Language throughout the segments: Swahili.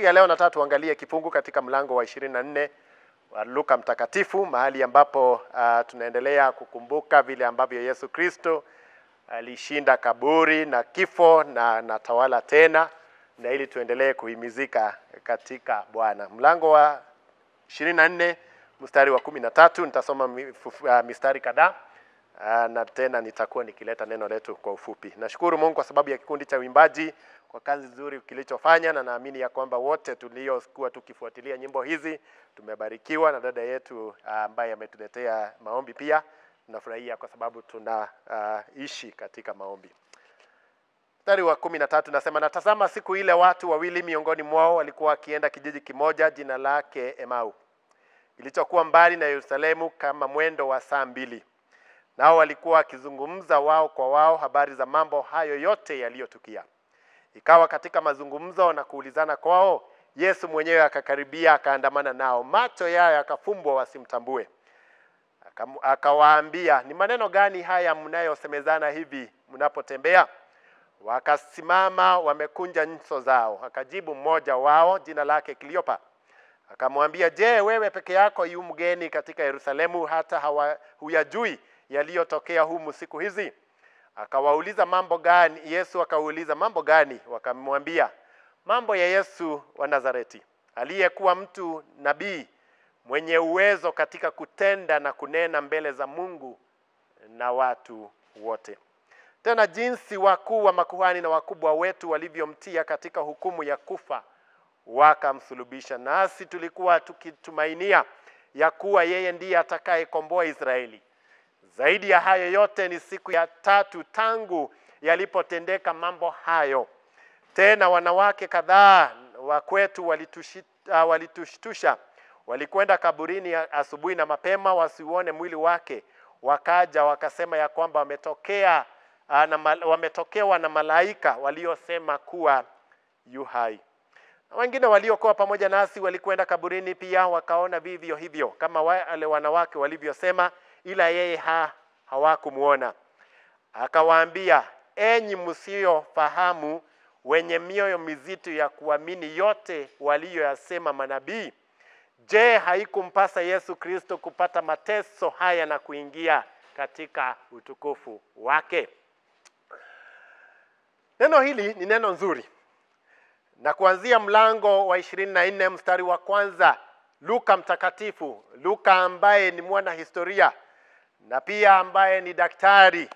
Siku ya leo nataka tuangalie kifungu katika mlango wa 24 wa Luka Mtakatifu, mahali ambapo uh, tunaendelea kukumbuka vile ambavyo Yesu Kristo alishinda kaburi na kifo na natawala tena, na ili tuendelee kuhimizika katika Bwana. Mlango wa 24 mstari wa 13 nitasoma ah, mistari kadhaa. Ah, na tena nitakuwa nikileta neno letu kwa ufupi. Nashukuru Mungu kwa sababu ya kikundi cha uimbaji kwa kazi nzuri kilichofanya, na naamini ya kwamba wote tuliokuwa tukifuatilia nyimbo hizi tumebarikiwa na dada yetu ah, ambaye ametuletea maombi pia. Tunafurahia kwa sababu tunaishi ah, uh, katika maombi. Mstari wa kumi na tatu nasema, natazama siku ile watu wawili miongoni mwao walikuwa wakienda kijiji kimoja jina lake Emau, kilichokuwa mbali na Yerusalemu kama mwendo wa saa mbili nao walikuwa wakizungumza wao kwa wao habari za mambo hayo yote yaliyotukia. Ikawa katika mazungumzo na kuulizana kwao, Yesu mwenyewe akakaribia, akaandamana nao, macho yao yakafumbwa wasimtambue. Akawaambia, ni maneno gani haya mnayosemezana hivi mnapotembea? Wakasimama wamekunja nyuso zao. Akajibu mmoja wao, jina lake Kiliopa, akamwambia, je, wewe peke yako yu mgeni katika Yerusalemu hata hawa huyajui yaliyotokea humu siku hizi? Akawauliza mambo gani? Yesu akauliza mambo gani? Wakamwambia mambo ya Yesu wa Nazareti, aliyekuwa mtu nabii mwenye uwezo katika kutenda na kunena mbele za Mungu na watu wote. Tena jinsi wakuu wa makuhani na wakubwa wetu walivyomtia katika hukumu ya kufa, wakamsulubisha. Nasi tulikuwa tukitumainia ya kuwa yeye ndiye atakayekomboa Israeli, zaidi ya hayo yote, ni siku ya tatu tangu yalipotendeka mambo hayo. Tena wanawake kadhaa wa kwetu ah, walitushtusha. Walikwenda kaburini asubuhi na mapema wasiuone mwili wake, wakaja wakasema ya kwamba wametokea ah, na wametokewa na malaika waliosema kuwa yu hai. Wengine waliokuwa pamoja nasi walikwenda kaburini pia wakaona vivyo hivyo kama wale wanawake walivyosema ila yeye ha, hawakumwona. Akawaambia, enyi msiofahamu, wenye mioyo mizito ya kuamini yote waliyoyasema manabii, je, haikumpasa Yesu Kristo kupata mateso haya na kuingia katika utukufu wake? Neno hili ni neno nzuri, na kuanzia mlango wa 24 mstari wa kwanza, Luka mtakatifu, Luka ambaye ni mwana historia na pia ambaye ni daktari,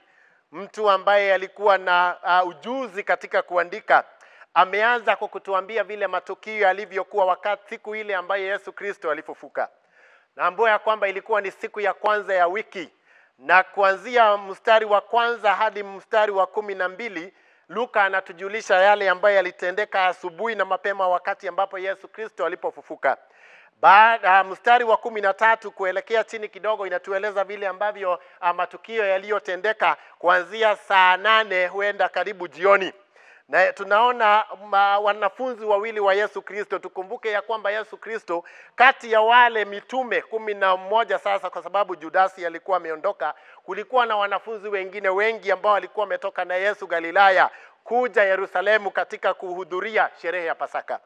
mtu ambaye alikuwa na uh, ujuzi katika kuandika, ameanza kwa kutuambia vile matukio yalivyokuwa wakati siku ile ambayo Yesu Kristo alifufuka. Naambua ya kwamba ilikuwa ni siku ya kwanza ya wiki, na kuanzia mstari wa kwanza hadi mstari wa kumi na mbili Luka anatujulisha yale ambayo yalitendeka asubuhi na mapema wakati ambapo Yesu Kristo alipofufuka. Baada mstari wa kumi na tatu kuelekea chini kidogo inatueleza vile ambavyo ah, matukio yaliyotendeka kuanzia saa nane huenda karibu jioni na tunaona ma, wanafunzi wawili wa Yesu Kristo. Tukumbuke ya kwamba Yesu Kristo kati ya wale mitume kumi na mmoja sasa, kwa sababu Judasi alikuwa ameondoka, kulikuwa na wanafunzi wengine wengi ambao walikuwa wametoka na Yesu Galilaya, kuja Yerusalemu katika kuhudhuria sherehe ya Pasaka.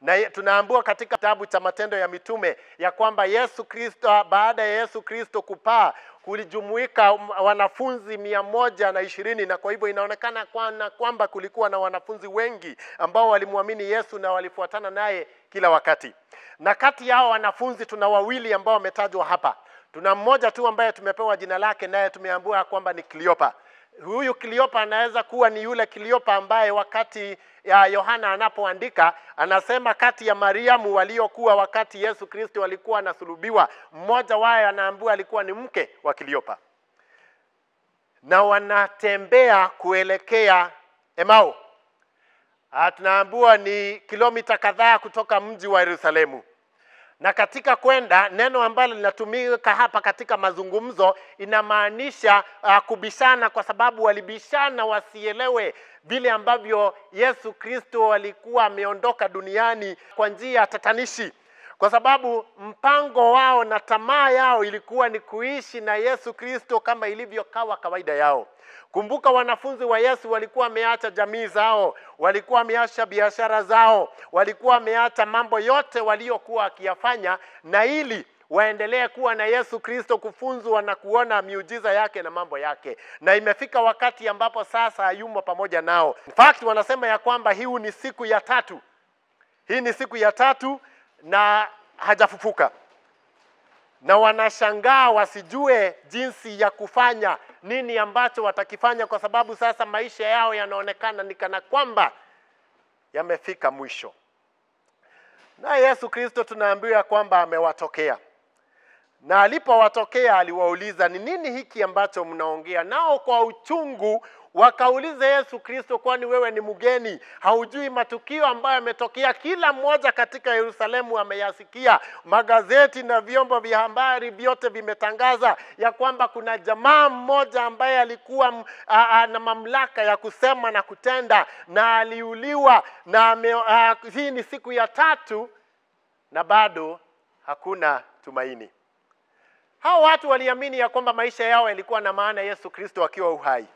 Na tunaambua katika kitabu cha Matendo ya Mitume ya kwamba Yesu Kristo, baada ya Yesu Kristo kupaa, kulijumuika wanafunzi mia moja na ishirini na kwa hivyo inaonekana kana kwamba kulikuwa na wanafunzi wengi ambao walimwamini Yesu na walifuatana naye kila wakati. Na kati yao wanafunzi tuna wawili ambao wametajwa hapa. Tuna mmoja tu ambaye tumepewa jina lake, naye tumeambiwa kwamba ni Cleopa huyu kiliopa anaweza kuwa ni yule kiliopa ambaye wakati ya Yohana anapoandika anasema kati ya Mariamu waliokuwa wakati Yesu Kristo alikuwa anasulubiwa, mmoja wao anaambua alikuwa ni mke wa kiliopa na wanatembea kuelekea Emau, ah, tunaambua ni kilomita kadhaa kutoka mji wa Yerusalemu na katika kwenda, neno ambalo linatumika hapa katika mazungumzo inamaanisha uh, kubishana, kwa sababu walibishana wasielewe vile ambavyo Yesu Kristo alikuwa ameondoka duniani kwa njia ya tatanishi, kwa sababu mpango wao na tamaa yao ilikuwa ni kuishi na Yesu Kristo kama ilivyokawa kawaida yao. Kumbuka wanafunzi wa Yesu walikuwa wameacha jamii zao, walikuwa wameacha biashara zao, walikuwa wameacha mambo yote waliokuwa wakiyafanya, na ili waendelee kuwa na Yesu Kristo, kufunzwa na kuona miujiza yake na mambo yake. Na imefika wakati ambapo sasa hayumo pamoja nao. In fact, wanasema ya kwamba hii ni siku ya tatu, hii ni siku ya tatu na hajafufuka na wanashangaa wasijue jinsi ya kufanya nini ambacho watakifanya, kwa sababu sasa maisha yao yanaonekana ni kana kwamba yamefika mwisho. Na Yesu Kristo tunaambiwa kwamba amewatokea, na alipowatokea aliwauliza, ni nini hiki ambacho mnaongea nao kwa uchungu wakaulize Yesu Kristo, kwani wewe ni mgeni? Haujui matukio ambayo yametokea? Kila mmoja katika Yerusalemu ameyasikia. Magazeti na vyombo vya habari vyote vimetangaza ya kwamba kuna jamaa mmoja ambaye alikuwa mm, a, a, na mamlaka ya kusema na kutenda, na aliuliwa na ame, a, hii ni siku ya tatu na bado hakuna tumaini. Hao watu waliamini ya kwamba maisha yao yalikuwa na maana Yesu Kristo akiwa uhai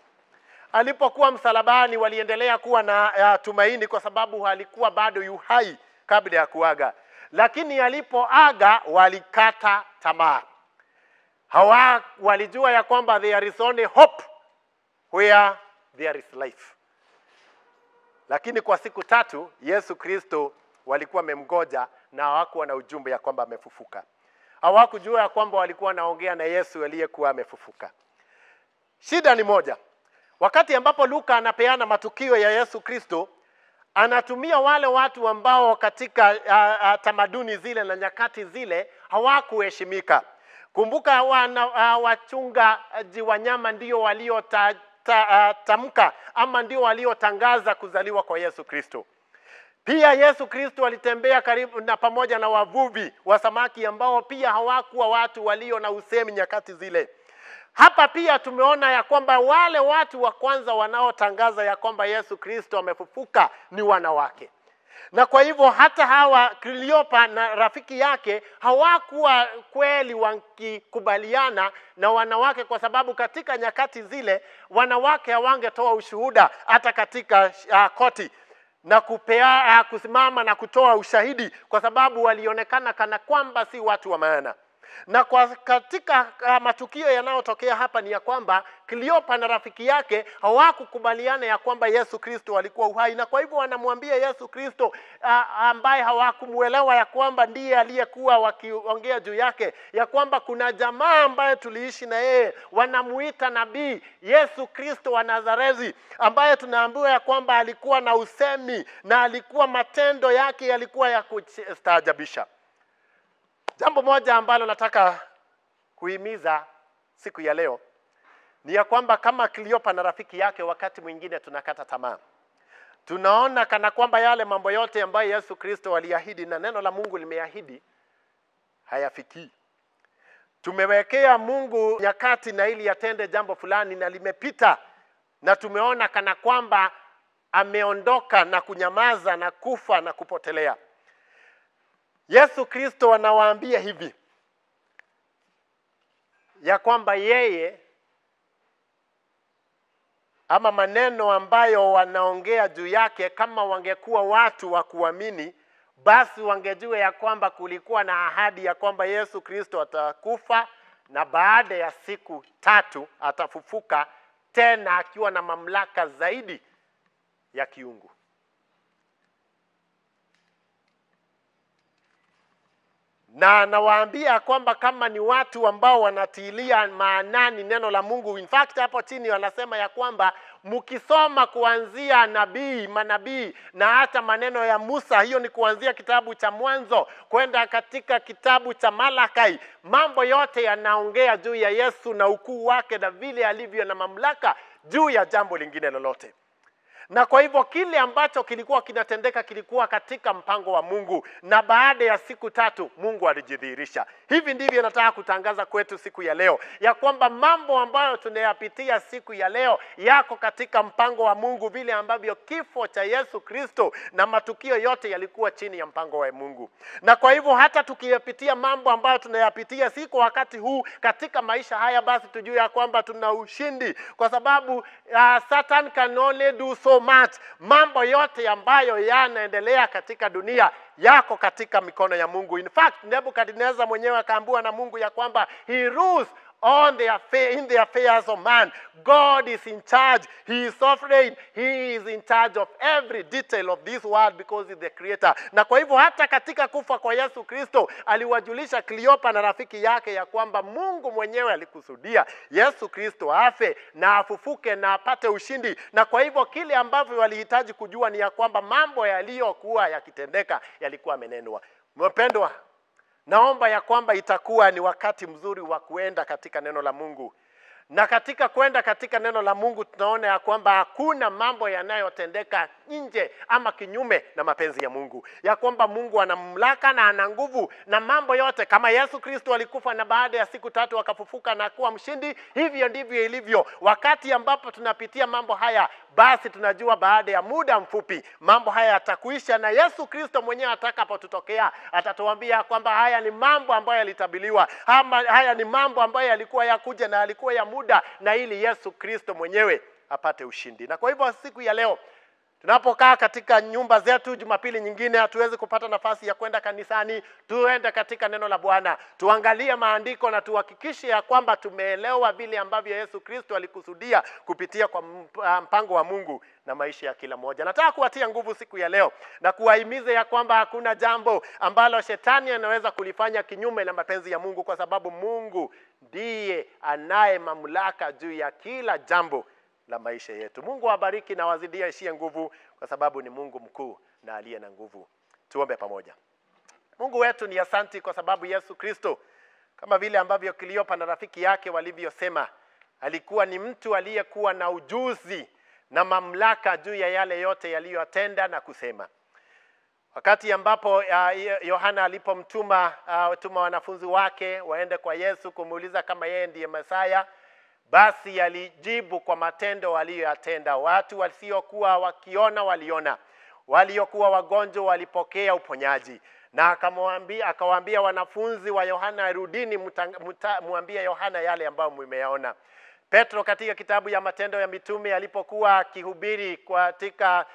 alipokuwa msalabani waliendelea kuwa na uh, tumaini kwa sababu alikuwa bado yuhai kabla ya kuaga, lakini alipoaga walikata tamaa. Hawa walijua ya kwamba there is only hope where there is life. Lakini kwa siku tatu Yesu Kristo walikuwa wamemgoja na hawakuwa na ujumbe ya kwamba amefufuka. Hawakujua ya kwamba walikuwa wanaongea na Yesu aliyekuwa amefufuka. Shida ni moja. Wakati ambapo Luka anapeana matukio ya Yesu Kristo, anatumia wale watu ambao katika a, a, tamaduni zile na nyakati zile hawakuheshimika. Kumbuka wana, a, wachungaji wanyama ndio waliotamka ta, ama ndio waliotangaza kuzaliwa kwa Yesu Kristo. Pia Yesu Kristo alitembea karibu na pamoja na wavuvi wa samaki ambao pia hawakuwa watu walio na usemi nyakati zile. Hapa pia tumeona ya kwamba wale watu wa kwanza wanaotangaza ya kwamba Yesu Kristo amefufuka ni wanawake, na kwa hivyo hata hawa Kiliopa na rafiki yake hawakuwa kweli wakikubaliana na wanawake, kwa sababu katika nyakati zile wanawake hawangetoa ushuhuda hata katika uh, koti na kupea, uh, kusimama na kutoa ushahidi, kwa sababu walionekana kana kwamba si watu wa maana na kwa katika uh, matukio yanayotokea hapa ni ya kwamba Kliopa na rafiki yake hawakukubaliana ya kwamba Yesu Kristo alikuwa uhai, na kwa hivyo wanamwambia Yesu Kristo uh, ambaye hawakumwelewa ya kwamba ndiye aliyekuwa wakiongea juu yake, ya kwamba kuna jamaa ambaye tuliishi na yeye, wanamuita nabii Yesu Kristo wa Nazareti, ambaye tunaambiwa ya kwamba alikuwa na usemi na alikuwa matendo yake yalikuwa ya kustaajabisha. Jambo moja ambalo nataka kuhimiza siku ya leo ni ya kwamba kama Cleopa na rafiki yake, wakati mwingine tunakata tamaa, tunaona kana kwamba yale mambo yote ambayo Yesu Kristo aliahidi na neno la Mungu limeahidi hayafikii. Tumewekea Mungu nyakati na ili atende jambo fulani na limepita, na tumeona kana kwamba ameondoka na kunyamaza na kufa na kupotelea. Yesu Kristo anawaambia hivi ya kwamba yeye ama maneno ambayo wanaongea juu yake, kama wangekuwa watu wa kuamini, basi wangejua ya kwamba kulikuwa na ahadi ya kwamba Yesu Kristo atakufa na baada ya siku tatu atafufuka tena akiwa na mamlaka zaidi ya kiungu. na anawaambia kwamba kama ni watu ambao wanatilia maanani neno la Mungu. In fact hapo chini wanasema ya kwamba mkisoma kuanzia nabii manabii na hata maneno ya Musa, hiyo ni kuanzia kitabu cha Mwanzo kwenda katika kitabu cha Malakai, mambo yote yanaongea juu ya Yesu na ukuu wake na vile alivyo na mamlaka juu ya jambo lingine lolote na kwa hivyo kile ambacho kilikuwa kinatendeka kilikuwa katika mpango wa Mungu, na baada ya siku tatu Mungu alijidhihirisha. Hivi ndivyo nataka kutangaza kwetu siku ya leo, ya kwamba mambo ambayo tunayapitia siku ya leo yako katika mpango wa Mungu, vile ambavyo kifo cha Yesu Kristo na matukio yote yalikuwa chini ya mpango wa Mungu. Na kwa hivyo hata tukiyapitia mambo ambayo tunayapitia siku wakati huu katika maisha haya, basi tujue ya kwamba tuna ushindi, kwa sababu uh, Satan can only do so much. Mambo yote ambayo yanaendelea katika dunia yako katika mikono ya Mungu. In fact, Nebukadnezar mwenyewe akaambiwa na Mungu ya kwamba he rules on the affair, in the affairs of man. God is in charge. He is sovereign. He is in charge of every detail of this world because he's the creator. Na kwa hivyo hata katika kufa kwa Yesu Kristo aliwajulisha kliopa na rafiki yake ya kwamba Mungu mwenyewe alikusudia Yesu Kristo afe na afufuke na apate ushindi. Na kwa hivyo kile ambavyo walihitaji kujua ni ya kwamba mambo yaliyokuwa yakitendeka yalikuwa amenenwa. Mpendwa, Naomba ya kwamba itakuwa ni wakati mzuri wa kuenda katika neno la Mungu, na katika kwenda katika neno la Mungu tunaona ya kwamba hakuna mambo yanayotendeka nje ama kinyume na mapenzi ya Mungu, ya kwamba Mungu ana mamlaka na ana nguvu na mambo yote. Kama Yesu Kristo alikufa na baada ya siku tatu akafufuka na kuwa mshindi, hivyo ndivyo ilivyo. Wakati ambapo tunapitia mambo haya, basi tunajua baada ya muda mfupi mambo haya yatakuisha, na Yesu Kristo mwenyewe atakapotutokea atatuambia kwamba haya ni mambo ambayo yalitabiliwa, haya ni mambo ambayo yalikuwa yakuja na yalikuwa ya muda, na ili Yesu Kristo mwenyewe apate ushindi. Na kwa hivyo siku ya leo Tunapokaa katika nyumba zetu Jumapili nyingine hatuwezi kupata nafasi ya kwenda kanisani, tuende katika neno la Bwana, tuangalie maandiko na tuhakikishe ya kwamba tumeelewa vile ambavyo Yesu Kristo alikusudia kupitia kwa mpango wa Mungu na maisha ya kila mmoja. Nataka kuwatia nguvu siku ya leo na kuwahimiza ya kwamba hakuna jambo ambalo shetani anaweza kulifanya kinyume na mapenzi ya Mungu, kwa sababu Mungu ndiye anaye mamlaka juu ya kila jambo la maisha yetu. Mungu awabariki na wazidia ishie nguvu, kwa sababu ni Mungu mkuu na aliye na nguvu. Tuombe pamoja. Mungu wetu ni asanti kwa sababu Yesu Kristo, kama vile ambavyo kiliopa na rafiki yake walivyosema, alikuwa ni mtu aliyekuwa na ujuzi na mamlaka juu ya yale yote yaliyotenda na kusema. Wakati ambapo uh, Yohana alipomtuma uh, tuma wanafunzi wake waende kwa Yesu kumuuliza kama yeye ndiye Masaya, basi yalijibu kwa matendo waliyoyatenda. Watu wasiokuwa wakiona waliona, waliokuwa wagonjwa walipokea uponyaji. Na akamwambia akawaambia wanafunzi wa Yohana, rudini mwambie Yohana yale ambayo mmeyaona. Petro katika kitabu ya Matendo ya Mitume alipokuwa akihubiri katika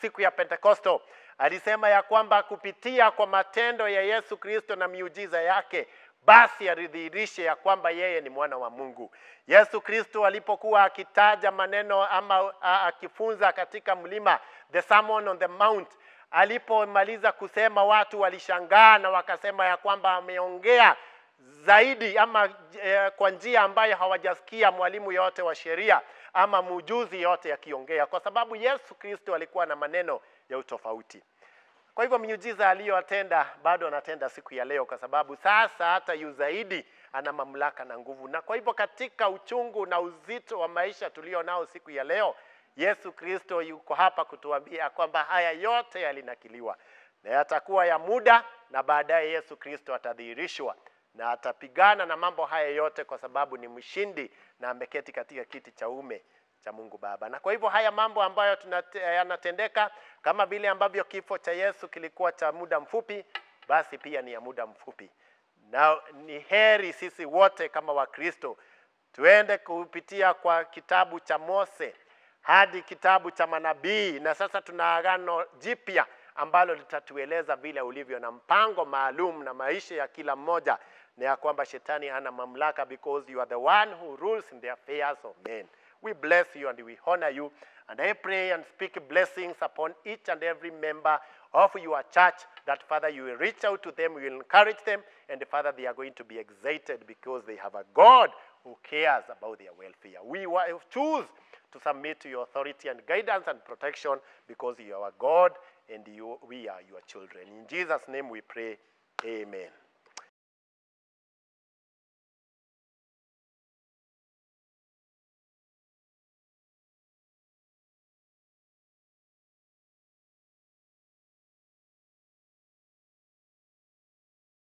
siku ya Pentekosto alisema ya kwamba kupitia kwa matendo ya Yesu Kristo na miujiza yake basi aridhihirishe ya, kwamba yeye ni mwana wa Mungu. Yesu Kristo alipokuwa akitaja maneno ama akifunza katika mlima, the sermon on the mount, alipomaliza kusema watu walishangaa na wakasema ya kwamba ameongea zaidi ama e, kwa njia ambayo hawajasikia mwalimu yote wa sheria ama mujuzi yote akiongea, kwa sababu Yesu Kristo alikuwa na maneno ya utofauti. Kwa hivyo miujiza aliyotenda bado anatenda siku ya leo, kwa sababu sasa hata yu zaidi ana mamlaka na nguvu. Na kwa hivyo katika uchungu na uzito wa maisha tulio nao siku ya leo, Yesu Kristo yuko hapa kutuambia kwamba haya yote yalinakiliwa na yatakuwa ya muda, na baadaye Yesu Kristo atadhihirishwa na atapigana na mambo haya yote, kwa sababu ni mshindi na ameketi katika kiti cha ume cha Mungu Baba. Na kwa hivyo haya mambo ambayo yanatendeka kama vile ambavyo kifo cha Yesu kilikuwa cha muda mfupi, basi pia ni ya muda mfupi. Na ni heri sisi wote kama Wakristo tuende kupitia kwa kitabu cha Mose hadi kitabu cha manabii, na sasa tuna agano jipya ambalo litatueleza vile ulivyo na mpango maalum na maisha ya kila mmoja, na ya kwamba shetani hana mamlaka, because you are the one who rules in the affairs of men. We bless you and we honor you. And I pray and speak blessings upon each and every member of your church that, Father, you will reach out to them, you will encourage them, and, Father, they are going to be excited because they have a God who cares about their welfare. We choose to submit to your authority and guidance and protection because you are God and you, we are your children. In Jesus' name we pray. Amen.